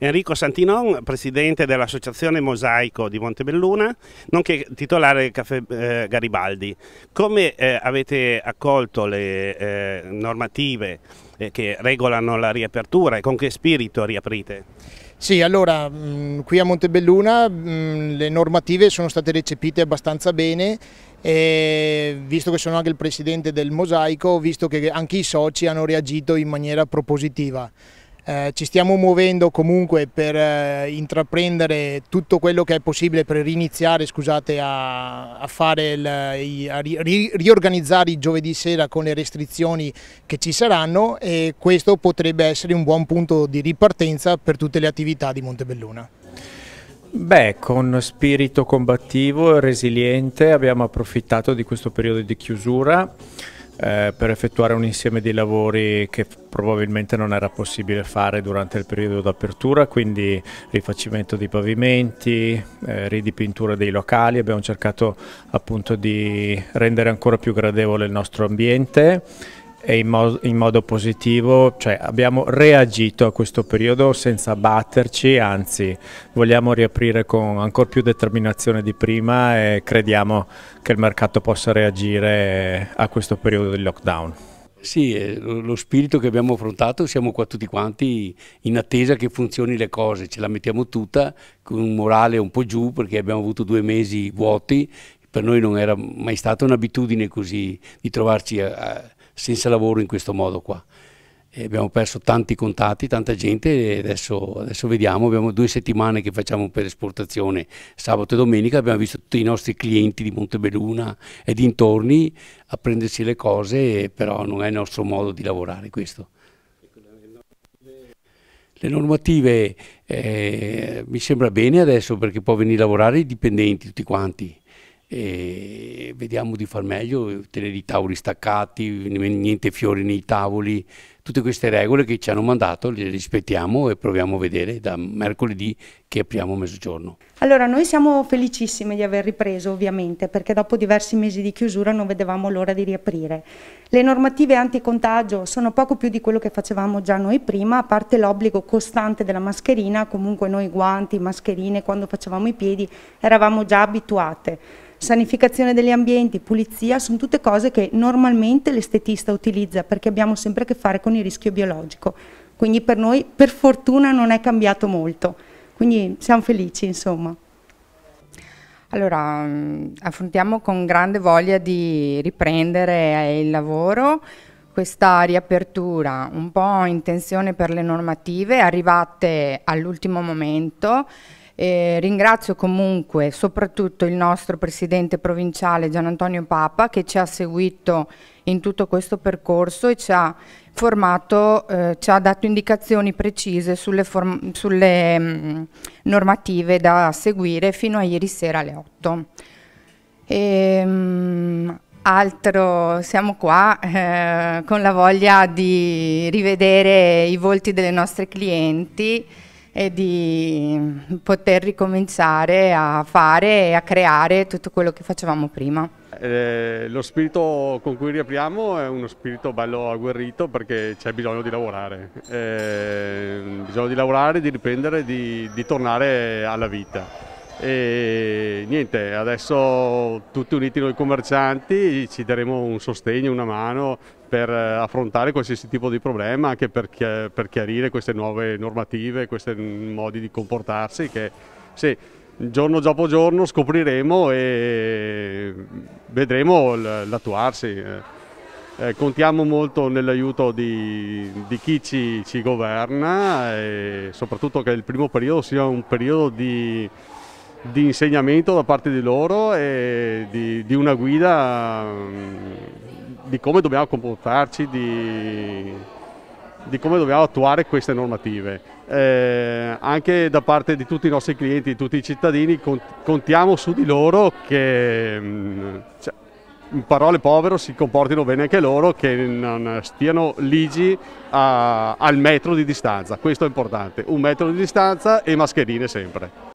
Enrico Santinon, presidente dell'Associazione Mosaico di Montebelluna, nonché titolare del Caffè eh, Garibaldi. Come eh, avete accolto le eh, normative eh, che regolano la riapertura e con che spirito riaprite? Sì, allora mh, mm, qui a Montebelluna mh, mm, le normative sono state recepite abbastanza bene e visto che sono anche il presidente del Mosaico, visto che anche i soci hanno reagito in maniera propositiva. Eh, ci stiamo muovendo comunque per eh, intraprendere tutto quello che è possibile per riniziare scusate, a, a, il, a ri, riorganizzare il giovedì sera con le restrizioni che ci saranno e questo potrebbe essere un buon punto di ripartenza per tutte le attività di Montebelluna. Beh, con spirito combattivo e resiliente abbiamo approfittato di questo periodo di chiusura eh, per effettuare un insieme di lavori che probabilmente non era possibile fare durante il periodo d'apertura, quindi rifacimento di pavimenti, eh, ridipintura dei locali, abbiamo cercato appunto di rendere ancora più gradevole il nostro ambiente e in, mo- in modo positivo, cioè abbiamo reagito a questo periodo senza batterci, anzi vogliamo riaprire con ancora più determinazione di prima e crediamo che il mercato possa reagire a questo periodo di lockdown. Sì, eh, lo spirito che abbiamo affrontato, siamo qua tutti quanti in attesa che funzioni le cose, ce la mettiamo tutta con un morale un po' giù perché abbiamo avuto due mesi vuoti, per noi non era mai stata un'abitudine così di trovarci a, senza lavoro in questo modo qua. E abbiamo perso tanti contatti, tanta gente e adesso, adesso, vediamo, abbiamo due settimane che facciamo per esportazione sabato e domenica, abbiamo visto tutti i nostri clienti di Montebelluna e dintorni a prendersi le cose, però non è il nostro modo di lavorare questo. Le normative eh, mi sembra bene adesso perché può venire a lavorare i dipendenti tutti quanti, e vediamo di far meglio, tenere i tavoli staccati, niente fiori nei tavoli, tutte queste regole che ci hanno mandato le rispettiamo e proviamo a vedere da mercoledì che apriamo mezzogiorno. Allora noi siamo felicissime di aver ripreso ovviamente perché dopo diversi mesi di chiusura non vedevamo l'ora di riaprire. Le normative anticontagio sono poco più di quello che facevamo già noi prima, a parte l'obbligo costante della mascherina, comunque noi guanti, mascherine, quando facevamo i piedi eravamo già abituate sanificazione degli ambienti, pulizia, sono tutte cose che normalmente l'estetista utilizza perché abbiamo sempre a che fare con il rischio biologico. Quindi per noi, per fortuna, non è cambiato molto. Quindi siamo felici, insomma. Allora, mm, affrontiamo con grande voglia di riprendere eh, il lavoro questa riapertura un po' in tensione per le normative arrivate all'ultimo momento eh, ringrazio comunque soprattutto il nostro presidente provinciale Gian Antonio Papa che ci ha seguito in tutto questo percorso e ci ha formato, eh, ci ha dato indicazioni precise sulle, sulle mh, mm, normative da seguire fino a ieri sera alle 8. E, mh, altro, siamo qua eh, con la voglia di rivedere i volti delle nostre clienti e di poter ricominciare a fare e a creare tutto quello che facevamo prima. Eh, lo spirito con cui riapriamo è uno spirito bello agguerrito perché c'è bisogno di lavorare, eh, bisogno di lavorare, di riprendere, di, di tornare alla vita e niente, adesso tutti uniti noi commercianti ci daremo un sostegno, una mano per eh, affrontare qualsiasi tipo di problema, anche per, per chiarire queste nuove normative, questi modi di comportarsi che sì, giorno dopo giorno scopriremo e vedremo l'attuarsi. Eh, eh, contiamo molto nell'aiuto di, di, chi ci, ci governa e soprattutto che il primo periodo sia un periodo di di insegnamento da parte di loro e di, di una guida mm, di come dobbiamo comportarci, di, di come dobbiamo attuare queste normative. Eh, anche da parte di tutti i nostri clienti, di tutti i cittadini, contiamo su di loro che, mm, cioè, in parole povero, si comportino bene anche loro, che non stiano ligi a, al metro di distanza. Questo è importante, un metro di distanza e mascherine sempre.